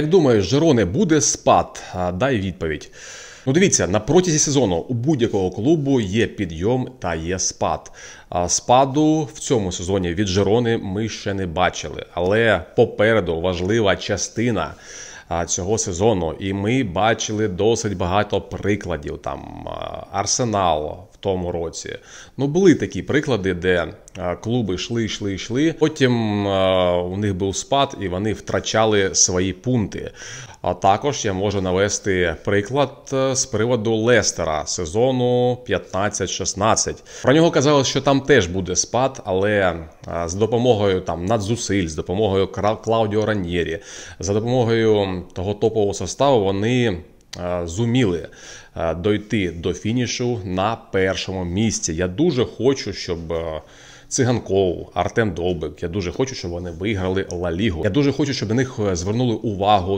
Як думаєш, Жероне, буде спад? Дай відповідь. Ну, дивіться, на протязі сезону у будь-якого клубу є підйом та є спад. Спаду в цьому сезоні від Жерони ми ще не бачили, але попереду важлива частина цього сезону, і ми бачили досить багато прикладів. Там Арсенал в тому році. Ну були такі приклади, де клуби йшли, йшли, йшли. Потім у них був спад, і вони втрачали свої пункти. А також я можу навести приклад з приводу Лестера сезону 15-16. Про нього казали, що там теж буде спад, але з допомогою там надзусиль, з допомогою Клаудіо Ран'єрі, за допомогою того топового составу вони е, зуміли е, дойти до фінішу на першому місці. Я дуже хочу, щоб. Е, Циганков, Артем Довбик. Я дуже хочу, щоб вони виграли Ла Лігу. Я дуже хочу, щоб на них звернули увагу